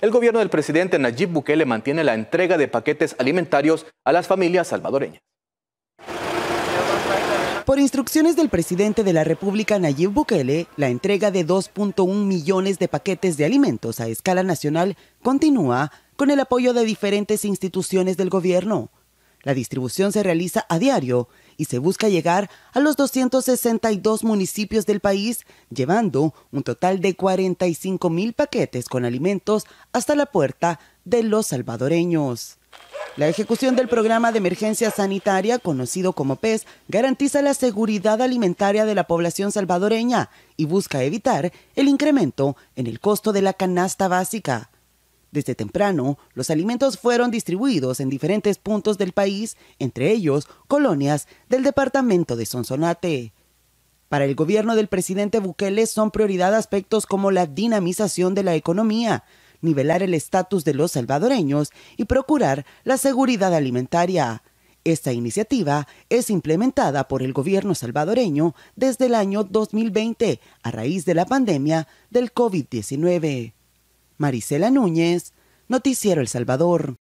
El gobierno del presidente Nayib Bukele mantiene la entrega de paquetes alimentarios a las familias salvadoreñas. Por instrucciones del presidente de la República, Nayib Bukele, la entrega de 2.1 millones de paquetes de alimentos a escala nacional continúa con el apoyo de diferentes instituciones del gobierno. La distribución se realiza a diario y se busca llegar a los 262 municipios del país, llevando un total de 45 mil paquetes con alimentos hasta la puerta de los salvadoreños. La ejecución del programa de emergencia sanitaria, conocido como PES, garantiza la seguridad alimentaria de la población salvadoreña y busca evitar el incremento en el costo de la canasta básica. Desde temprano, los alimentos fueron distribuidos en diferentes puntos del país, entre ellos colonias del departamento de Sonsonate. Para el gobierno del presidente Bukele son prioridad aspectos como la dinamización de la economía, nivelar el estatus de los salvadoreños y procurar la seguridad alimentaria. Esta iniciativa es implementada por el gobierno salvadoreño desde el año 2020 a raíz de la pandemia del COVID-19. Marisela Núñez, Noticiero El Salvador.